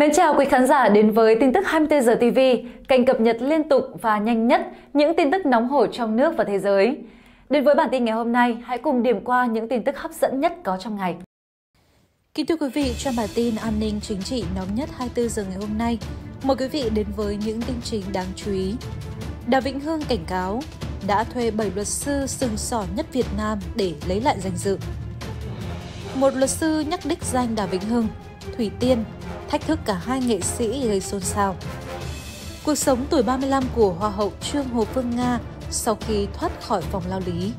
Mến chào quý khán giả đến với tin tức 24 giờ TV, kênh cập nhật liên tục và nhanh nhất những tin tức nóng hổi trong nước và thế giới. Đến với bản tin ngày hôm nay, hãy cùng điểm qua những tin tức hấp dẫn nhất có trong ngày. Kính thưa quý vị, trong bản tin an ninh chính trị nóng nhất 24 giờ ngày hôm nay, mời quý vị đến với những tin chính đáng chú ý. Đà Vĩnh Hương cảnh cáo, đã thuê 7 luật sư sừng sỏ nhất Việt Nam để lấy lại danh dự. Một luật sư nhắc đích danh Đà Vĩnh Hưng Thủy Tiên thách thức cả hai nghệ sĩ gây xôn xao. Cuộc sống tuổi 35 của Hoa hậu Trương Hồ Phương Nga sau khi thoát khỏi phòng lao lý.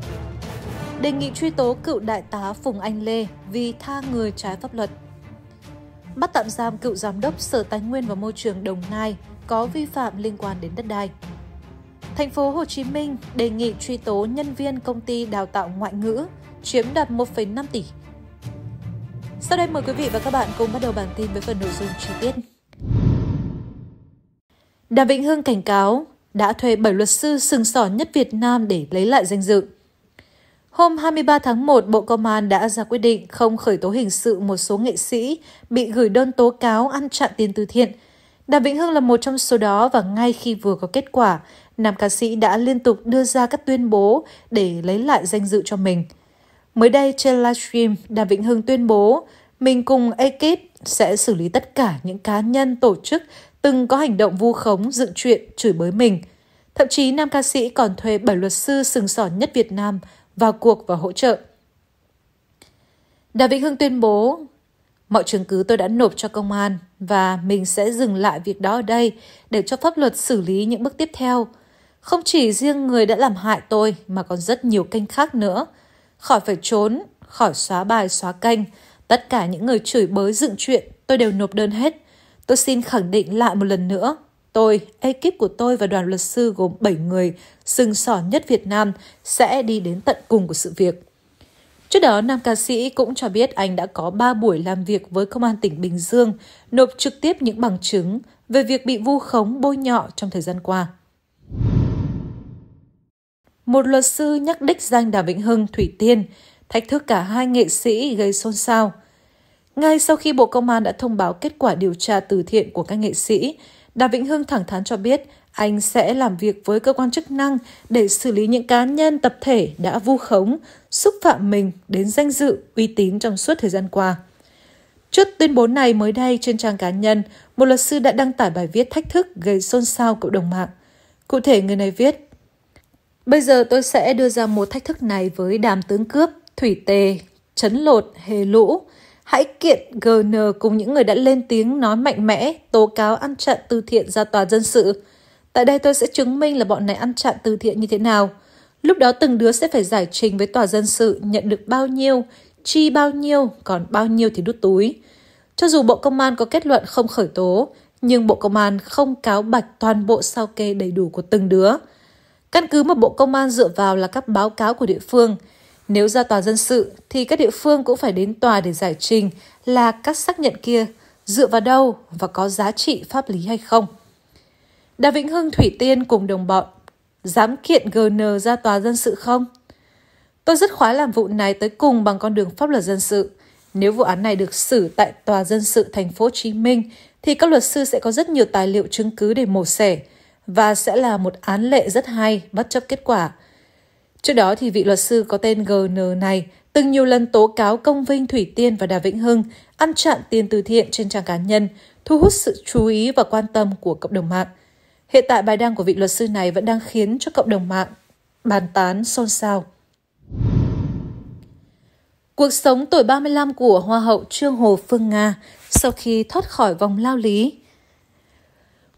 Đề nghị truy tố cựu đại tá Phùng Anh Lê vì tha người trái pháp luật. Bắt tạm giam cựu giám đốc Sở Tài nguyên và Môi trường Đồng Nai có vi phạm liên quan đến đất đai. Thành phố Hồ Chí Minh đề nghị truy tố nhân viên công ty đào tạo ngoại ngữ chiếm đoạt 1,5 tỷ sau đây mời quý vị và các bạn cùng bắt đầu bản tin với phần nội dung chi tiết. Đàm Vĩnh Hưng cảnh cáo đã thuê 7 luật sư sừng sỏ nhất Việt Nam để lấy lại danh dự. Hôm 23 tháng 1, Bộ Công an đã ra quyết định không khởi tố hình sự một số nghệ sĩ bị gửi đơn tố cáo ăn chặn tiền từ thiện. Đàm Vĩnh Hưng là một trong số đó và ngay khi vừa có kết quả, nam ca sĩ đã liên tục đưa ra các tuyên bố để lấy lại danh dự cho mình. Mới đây trên livestream, Đàm Vĩnh Hưng tuyên bố mình cùng ekip sẽ xử lý tất cả những cá nhân tổ chức từng có hành động vu khống, dựng chuyện, chửi bới mình. Thậm chí nam ca sĩ còn thuê bảy luật sư sừng sỏ nhất Việt Nam vào cuộc và hỗ trợ. Đà Vĩnh Hưng tuyên bố, mọi chứng cứ tôi đã nộp cho công an và mình sẽ dừng lại việc đó ở đây để cho pháp luật xử lý những bước tiếp theo. Không chỉ riêng người đã làm hại tôi mà còn rất nhiều kênh khác nữa. Khỏi phải trốn, khỏi xóa bài xóa kênh, Tất cả những người chửi bới dựng chuyện, tôi đều nộp đơn hết. Tôi xin khẳng định lại một lần nữa, tôi, ekip của tôi và đoàn luật sư gồm 7 người, sừng sỏ nhất Việt Nam, sẽ đi đến tận cùng của sự việc. Trước đó, nam ca sĩ cũng cho biết anh đã có 3 buổi làm việc với Công an tỉnh Bình Dương, nộp trực tiếp những bằng chứng về việc bị vu khống bôi nhọ trong thời gian qua. Một luật sư nhắc đích danh Đàm Vĩnh Hưng, Thủy Tiên, thách thức cả hai nghệ sĩ gây xôn xao – ngay sau khi Bộ Công an đã thông báo kết quả điều tra từ thiện của các nghệ sĩ, Đàm Vĩnh Hưng thẳng thắn cho biết anh sẽ làm việc với cơ quan chức năng để xử lý những cá nhân tập thể đã vu khống, xúc phạm mình đến danh dự, uy tín trong suốt thời gian qua. Trước tuyên bố này mới đây trên trang cá nhân, một luật sư đã đăng tải bài viết thách thức gây xôn xao cộng đồng mạng. Cụ thể người này viết, Bây giờ tôi sẽ đưa ra một thách thức này với đàm tướng cướp, thủy tề, chấn lột, hề lũ, hãy kiện GN cùng những người đã lên tiếng nói mạnh mẽ, tố cáo ăn chặn từ thiện ra tòa dân sự. Tại đây tôi sẽ chứng minh là bọn này ăn chặn từ thiện như thế nào. Lúc đó từng đứa sẽ phải giải trình với tòa dân sự nhận được bao nhiêu, chi bao nhiêu, còn bao nhiêu thì đút túi. Cho dù Bộ Công an có kết luận không khởi tố, nhưng Bộ Công an không cáo bạch toàn bộ sao kê đầy đủ của từng đứa. Căn cứ mà Bộ Công an dựa vào là các báo cáo của địa phương – nếu ra tòa dân sự thì các địa phương cũng phải đến tòa để giải trình là các xác nhận kia dựa vào đâu và có giá trị pháp lý hay không. Đà Vĩnh Hưng Thủy Tiên cùng đồng bọn dám kiện GN ra tòa dân sự không? Tôi rất khoái làm vụ này tới cùng bằng con đường pháp luật dân sự. Nếu vụ án này được xử tại tòa dân sự thành phố Hồ Chí Minh thì các luật sư sẽ có rất nhiều tài liệu chứng cứ để mổ xẻ và sẽ là một án lệ rất hay bất chấp kết quả Trước đó thì vị luật sư có tên GN này từng nhiều lần tố cáo Công Vinh Thủy Tiên và Đà Vĩnh Hưng ăn chặn tiền từ thiện trên trang cá nhân, thu hút sự chú ý và quan tâm của cộng đồng mạng. Hiện tại bài đăng của vị luật sư này vẫn đang khiến cho cộng đồng mạng bàn tán xôn xao. Cuộc sống tuổi 35 của Hoa hậu Trương Hồ Phương Nga sau khi thoát khỏi vòng lao lý.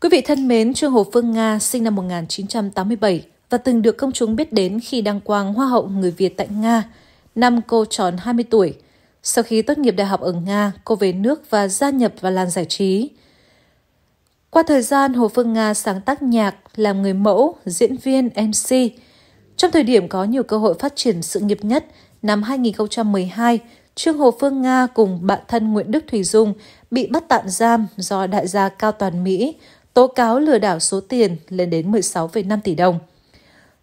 Quý vị thân mến, Trương Hồ Phương Nga sinh năm 1987, và từng được công chúng biết đến khi đăng quang Hoa hậu người Việt tại Nga. Năm cô tròn 20 tuổi, sau khi tốt nghiệp đại học ở Nga, cô về nước và gia nhập vào làng giải trí. Qua thời gian, Hồ Phương Nga sáng tác nhạc, làm người mẫu, diễn viên, MC. Trong thời điểm có nhiều cơ hội phát triển sự nghiệp nhất, năm 2012, Trương Hồ Phương Nga cùng bạn thân Nguyễn Đức thủy Dung bị bắt tạm giam do đại gia Cao Toàn Mỹ tố cáo lừa đảo số tiền lên đến 16,5 tỷ đồng.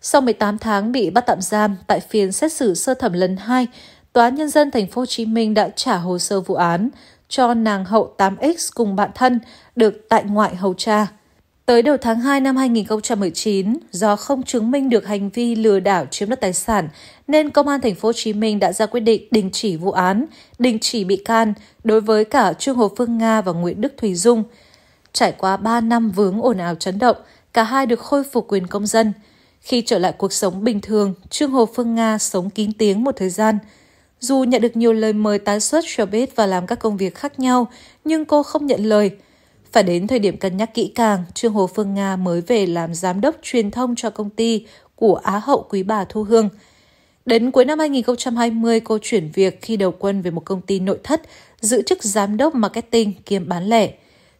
Sau 18 tháng bị bắt tạm giam tại phiên xét xử sơ thẩm lần 2, Tòa án Nhân dân Thành phố Hồ Chí Minh đã trả hồ sơ vụ án cho nàng hậu 8X cùng bạn thân được tại ngoại hầu tra. Tới đầu tháng 2 năm 2019, do không chứng minh được hành vi lừa đảo chiếm đoạt tài sản, nên Công an Thành phố Hồ Chí Minh đã ra quyết định đình chỉ vụ án, đình chỉ bị can đối với cả Trương Hồ Phương Nga và Nguyễn Đức Thùy Dung. Trải qua 3 năm vướng ồn ào chấn động, cả hai được khôi phục quyền công dân – khi trở lại cuộc sống bình thường, Trương Hồ Phương Nga sống kín tiếng một thời gian. Dù nhận được nhiều lời mời tái xuất showbiz và làm các công việc khác nhau, nhưng cô không nhận lời. Phải đến thời điểm cân nhắc kỹ càng, Trương Hồ Phương Nga mới về làm giám đốc truyền thông cho công ty của Á hậu quý bà Thu Hương. Đến cuối năm 2020, cô chuyển việc khi đầu quân về một công ty nội thất, giữ chức giám đốc marketing kiêm bán lẻ.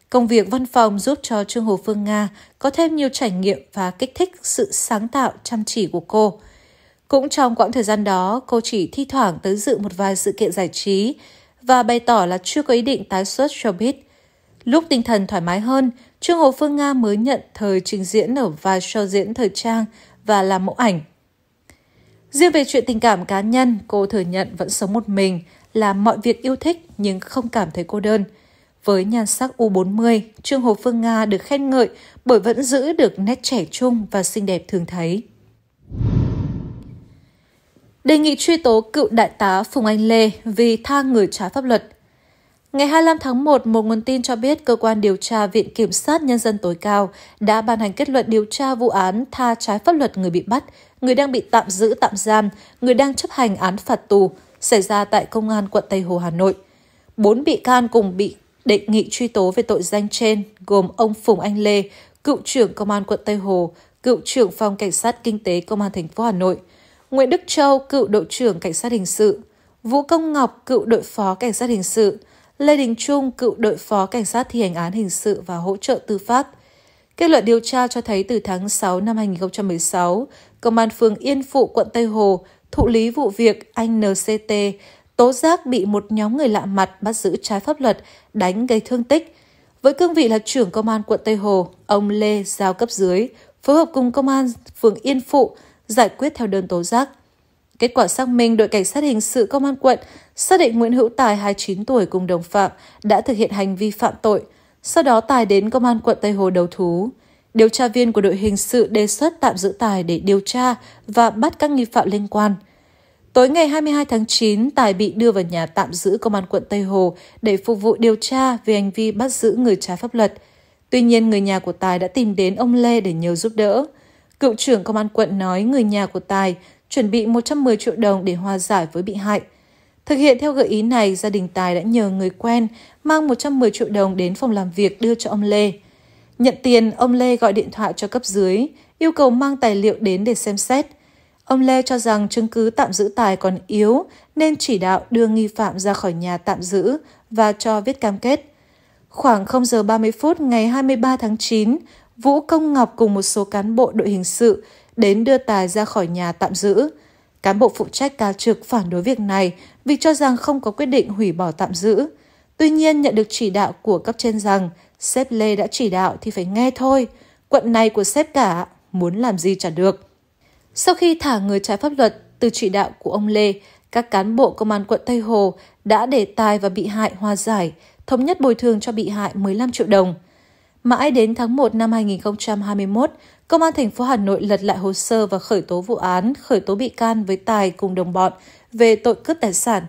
Công việc văn phòng giúp cho Trương Hồ Phương Nga có thêm nhiều trải nghiệm và kích thích sự sáng tạo chăm chỉ của cô. Cũng trong quãng thời gian đó, cô chỉ thi thoảng tới dự một vài sự kiện giải trí và bày tỏ là chưa có ý định tái xuất showbiz. Lúc tinh thần thoải mái hơn, Trương Hồ Phương Nga mới nhận thời trình diễn ở vài show diễn thời trang và làm mẫu ảnh. Riêng về chuyện tình cảm cá nhân, cô thừa nhận vẫn sống một mình, làm mọi việc yêu thích nhưng không cảm thấy cô đơn – với nhan sắc U40, Trương Hồ Phương Nga được khen ngợi bởi vẫn giữ được nét trẻ trung và xinh đẹp thường thấy. Đề nghị truy tố cựu đại tá Phùng Anh Lê vì tha người trái pháp luật. Ngày 25 tháng 1, một nguồn tin cho biết cơ quan điều tra Viện Kiểm sát Nhân dân tối cao đã ban hành kết luận điều tra vụ án tha trái pháp luật người bị bắt, người đang bị tạm giữ tạm giam, người đang chấp hành án phạt tù xảy ra tại Công an quận Tây Hồ, Hà Nội. Bốn bị can cùng bị đề nghị truy tố về tội danh trên gồm ông Phùng Anh Lê, cựu trưởng công an quận Tây Hồ, cựu trưởng phòng cảnh sát kinh tế công an thành phố Hà Nội, Nguyễn Đức Châu, cựu đội trưởng cảnh sát hình sự, Vũ Công Ngọc, cựu đội phó cảnh sát hình sự, Lê Đình Trung, cựu đội phó cảnh sát thi hành án hình sự và hỗ trợ tư pháp. Kết luận điều tra cho thấy từ tháng 6 năm 2016, Công an phường Yên Phụ, quận Tây Hồ, thụ lý vụ việc anh NCT tố giác bị một nhóm người lạ mặt bắt giữ trái pháp luật, đánh gây thương tích. Với cương vị là trưởng công an quận Tây Hồ, ông Lê giao cấp dưới, phối hợp cùng công an phường Yên Phụ giải quyết theo đơn tố giác. Kết quả xác minh, đội cảnh sát hình sự công an quận xác định Nguyễn Hữu Tài 29 tuổi cùng đồng phạm đã thực hiện hành vi phạm tội. Sau đó Tài đến công an quận Tây Hồ đầu thú. Điều tra viên của đội hình sự đề xuất tạm giữ Tài để điều tra và bắt các nghi phạm liên quan – Tối ngày 22 tháng 9, Tài bị đưa vào nhà tạm giữ Công an quận Tây Hồ để phục vụ điều tra về hành vi bắt giữ người trái pháp luật. Tuy nhiên, người nhà của Tài đã tìm đến ông Lê để nhờ giúp đỡ. Cựu trưởng Công an quận nói người nhà của Tài chuẩn bị 110 triệu đồng để hòa giải với bị hại. Thực hiện theo gợi ý này, gia đình Tài đã nhờ người quen mang 110 triệu đồng đến phòng làm việc đưa cho ông Lê. Nhận tiền, ông Lê gọi điện thoại cho cấp dưới, yêu cầu mang tài liệu đến để xem xét. Ông Lê cho rằng chứng cứ tạm giữ Tài còn yếu nên chỉ đạo đưa nghi phạm ra khỏi nhà tạm giữ và cho viết cam kết. Khoảng 0 giờ 30 phút ngày 23 tháng 9, Vũ Công Ngọc cùng một số cán bộ đội hình sự đến đưa Tài ra khỏi nhà tạm giữ. Cán bộ phụ trách ca trực phản đối việc này vì cho rằng không có quyết định hủy bỏ tạm giữ. Tuy nhiên nhận được chỉ đạo của cấp trên rằng sếp Lê đã chỉ đạo thì phải nghe thôi. Quận này của sếp cả, muốn làm gì chả được. Sau khi thả người trái pháp luật từ chỉ đạo của ông Lê, các cán bộ công an quận Tây Hồ đã để tài và bị hại hòa giải, thống nhất bồi thường cho bị hại 15 triệu đồng. Mãi đến tháng 1 năm 2021, Công an thành phố Hà Nội lật lại hồ sơ và khởi tố vụ án, khởi tố bị can với Tài cùng đồng bọn về tội cướp tài sản.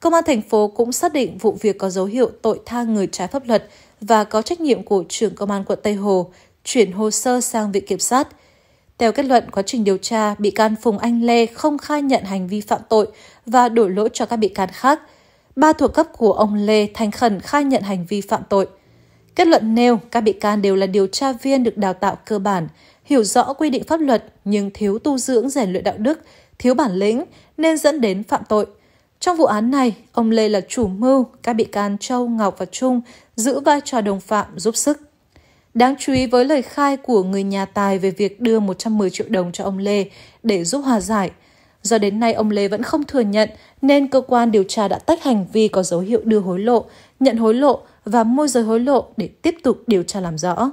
Công an thành phố cũng xác định vụ việc có dấu hiệu tội tha người trái pháp luật và có trách nhiệm của trưởng công an quận Tây Hồ, chuyển hồ sơ sang viện kiểm sát. Theo kết luận quá trình điều tra, bị can Phùng Anh Lê không khai nhận hành vi phạm tội và đổ lỗi cho các bị can khác. Ba thuộc cấp của ông Lê thành khẩn khai nhận hành vi phạm tội. Kết luận nêu các bị can đều là điều tra viên được đào tạo cơ bản, hiểu rõ quy định pháp luật nhưng thiếu tu dưỡng rèn luyện đạo đức, thiếu bản lĩnh nên dẫn đến phạm tội. Trong vụ án này, ông Lê là chủ mưu, các bị can Châu, Ngọc và Trung giữ vai trò đồng phạm giúp sức. Đáng chú ý với lời khai của người nhà tài về việc đưa 110 triệu đồng cho ông Lê để giúp hòa giải. Do đến nay ông Lê vẫn không thừa nhận nên cơ quan điều tra đã tách hành vi có dấu hiệu đưa hối lộ, nhận hối lộ và môi giới hối lộ để tiếp tục điều tra làm rõ.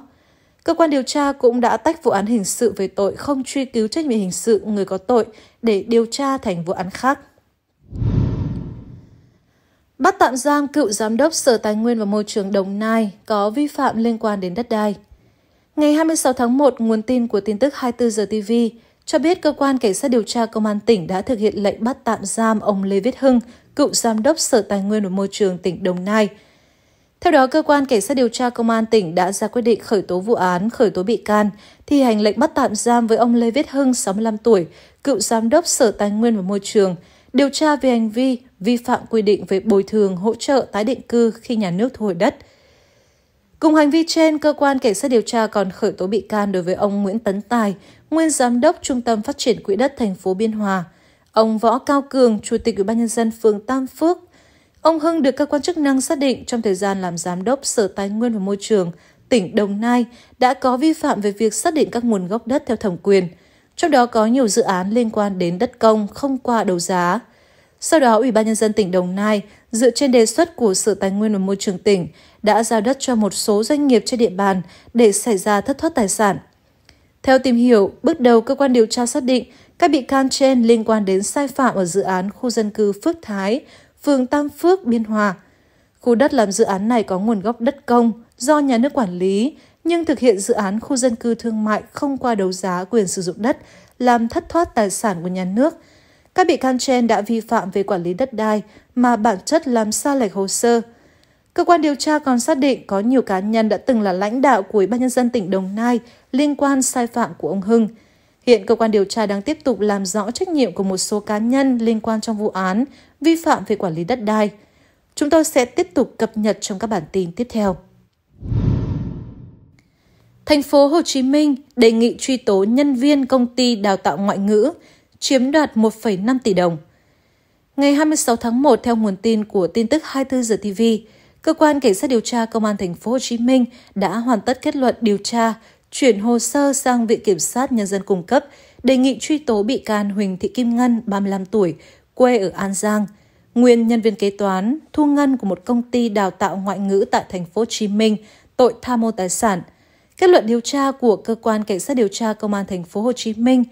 Cơ quan điều tra cũng đã tách vụ án hình sự về tội không truy cứu trách nhiệm hình sự người có tội để điều tra thành vụ án khác bắt tạm giam cựu giám đốc Sở Tài nguyên và Môi trường Đồng Nai có vi phạm liên quan đến đất đai. Ngày 26 tháng 1, nguồn tin của tin tức 24 giờ TV cho biết cơ quan cảnh sát điều tra công an tỉnh đã thực hiện lệnh bắt tạm giam ông Lê Viết Hưng, cựu giám đốc Sở Tài nguyên và Môi trường tỉnh Đồng Nai. Theo đó, cơ quan cảnh sát điều tra công an tỉnh đã ra quyết định khởi tố vụ án, khởi tố bị can, thi hành lệnh bắt tạm giam với ông Lê Viết Hưng, 65 tuổi, cựu giám đốc Sở Tài nguyên và Môi trường, điều tra về hành vi vi phạm quy định về bồi thường hỗ trợ tái định cư khi nhà nước thu hồi đất. Cùng hành vi trên, cơ quan cảnh sát điều tra còn khởi tố bị can đối với ông Nguyễn Tấn Tài, nguyên giám đốc Trung tâm Phát triển Quỹ đất thành phố Biên Hòa, ông Võ Cao Cường, Chủ tịch Ủy ban nhân dân phường Tam Phước. Ông Hưng được cơ quan chức năng xác định trong thời gian làm giám đốc Sở Tài nguyên và Môi trường tỉnh Đồng Nai đã có vi phạm về việc xác định các nguồn gốc đất theo thẩm quyền, trong đó có nhiều dự án liên quan đến đất công không qua đấu giá. Sau đó, Ủy ban Nhân dân tỉnh Đồng Nai, dựa trên đề xuất của Sở Tài nguyên và Môi trường tỉnh, đã giao đất cho một số doanh nghiệp trên địa bàn để xảy ra thất thoát tài sản. Theo tìm hiểu, bước đầu cơ quan điều tra xác định các bị can trên liên quan đến sai phạm ở dự án khu dân cư Phước Thái, phường Tam Phước, Biên Hòa. Khu đất làm dự án này có nguồn gốc đất công do nhà nước quản lý, nhưng thực hiện dự án khu dân cư thương mại không qua đấu giá quyền sử dụng đất, làm thất thoát tài sản của nhà nước – các bị can trên đã vi phạm về quản lý đất đai mà bản chất làm sai lệch hồ sơ. Cơ quan điều tra còn xác định có nhiều cá nhân đã từng là lãnh đạo của Ủy ban nhân dân tỉnh Đồng Nai liên quan sai phạm của ông Hưng. Hiện cơ quan điều tra đang tiếp tục làm rõ trách nhiệm của một số cá nhân liên quan trong vụ án vi phạm về quản lý đất đai. Chúng tôi sẽ tiếp tục cập nhật trong các bản tin tiếp theo. Thành phố Hồ Chí Minh đề nghị truy tố nhân viên công ty đào tạo ngoại ngữ chiếm đoạt 1,5 tỷ đồng. Ngày 26 tháng 1, theo nguồn tin của tin tức 24 giờ TV, cơ quan cảnh sát điều tra công an thành phố Hồ Chí Minh đã hoàn tất kết luận điều tra, chuyển hồ sơ sang Viện kiểm sát nhân dân cung cấp, đề nghị truy tố bị can Huỳnh Thị Kim Ngân, 35 tuổi, quê ở An Giang, nguyên nhân viên kế toán, thu ngân của một công ty đào tạo ngoại ngữ tại thành phố Hồ Chí Minh, tội tham mô tài sản. Kết luận điều tra của cơ quan cảnh sát điều tra công an thành phố Hồ Chí Minh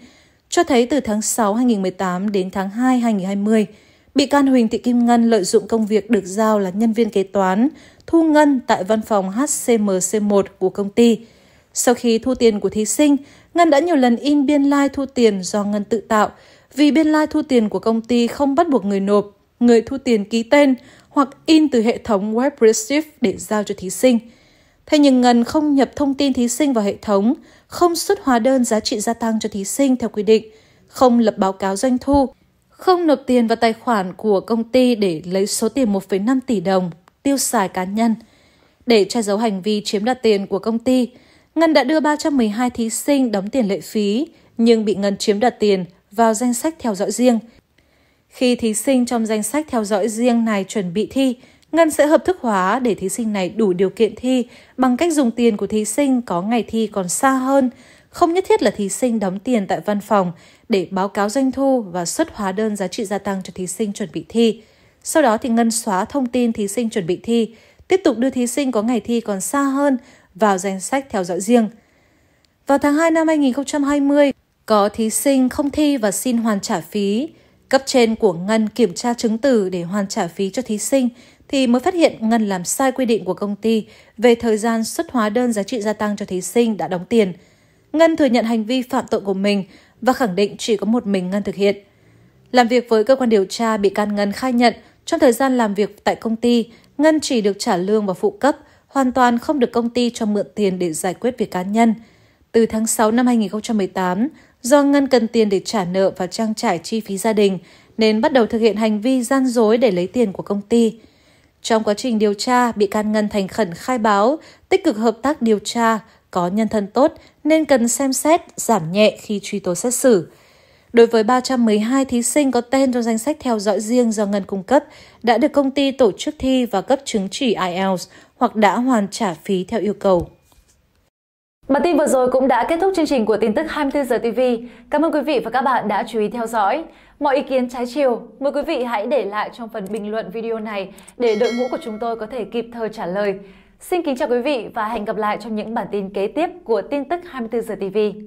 cho thấy từ tháng 6 2018 đến tháng 2 2020, bị can Huỳnh Thị Kim Ngân lợi dụng công việc được giao là nhân viên kế toán, thu ngân tại văn phòng HCMC1 của công ty. Sau khi thu tiền của thí sinh, Ngân đã nhiều lần in biên lai like thu tiền do Ngân tự tạo, vì biên lai like thu tiền của công ty không bắt buộc người nộp, người thu tiền ký tên hoặc in từ hệ thống web receipt để giao cho thí sinh – Thế nhưng Ngân không nhập thông tin thí sinh vào hệ thống, không xuất hóa đơn giá trị gia tăng cho thí sinh theo quy định, không lập báo cáo doanh thu, không nộp tiền vào tài khoản của công ty để lấy số tiền 1,5 tỷ đồng tiêu xài cá nhân. Để che giấu hành vi chiếm đoạt tiền của công ty, Ngân đã đưa 312 thí sinh đóng tiền lệ phí nhưng bị Ngân chiếm đoạt tiền vào danh sách theo dõi riêng. Khi thí sinh trong danh sách theo dõi riêng này chuẩn bị thi, Ngân sẽ hợp thức hóa để thí sinh này đủ điều kiện thi bằng cách dùng tiền của thí sinh có ngày thi còn xa hơn, không nhất thiết là thí sinh đóng tiền tại văn phòng để báo cáo doanh thu và xuất hóa đơn giá trị gia tăng cho thí sinh chuẩn bị thi. Sau đó thì Ngân xóa thông tin thí sinh chuẩn bị thi, tiếp tục đưa thí sinh có ngày thi còn xa hơn vào danh sách theo dõi riêng. Vào tháng 2 năm 2020, có thí sinh không thi và xin hoàn trả phí. Cấp trên của Ngân kiểm tra chứng từ để hoàn trả phí cho thí sinh thì mới phát hiện Ngân làm sai quy định của công ty về thời gian xuất hóa đơn giá trị gia tăng cho thí sinh đã đóng tiền. Ngân thừa nhận hành vi phạm tội của mình và khẳng định chỉ có một mình Ngân thực hiện. Làm việc với cơ quan điều tra, bị can Ngân khai nhận trong thời gian làm việc tại công ty, Ngân chỉ được trả lương và phụ cấp, hoàn toàn không được công ty cho mượn tiền để giải quyết việc cá nhân. Từ tháng 6 năm 2018, do Ngân cần tiền để trả nợ và trang trải chi phí gia đình, nên bắt đầu thực hiện hành vi gian dối để lấy tiền của công ty. Trong quá trình điều tra, bị can Ngân thành khẩn khai báo, tích cực hợp tác điều tra, có nhân thân tốt nên cần xem xét, giảm nhẹ khi truy tố xét xử. Đối với 312 thí sinh có tên trong danh sách theo dõi riêng do Ngân cung cấp, đã được công ty tổ chức thi và cấp chứng chỉ IELTS hoặc đã hoàn trả phí theo yêu cầu. Bản tin vừa rồi cũng đã kết thúc chương trình của tin tức 24 giờ TV. Cảm ơn quý vị và các bạn đã chú ý theo dõi. Mọi ý kiến trái chiều, mời quý vị hãy để lại trong phần bình luận video này để đội ngũ của chúng tôi có thể kịp thời trả lời. Xin kính chào quý vị và hẹn gặp lại trong những bản tin kế tiếp của tin tức 24 giờ TV.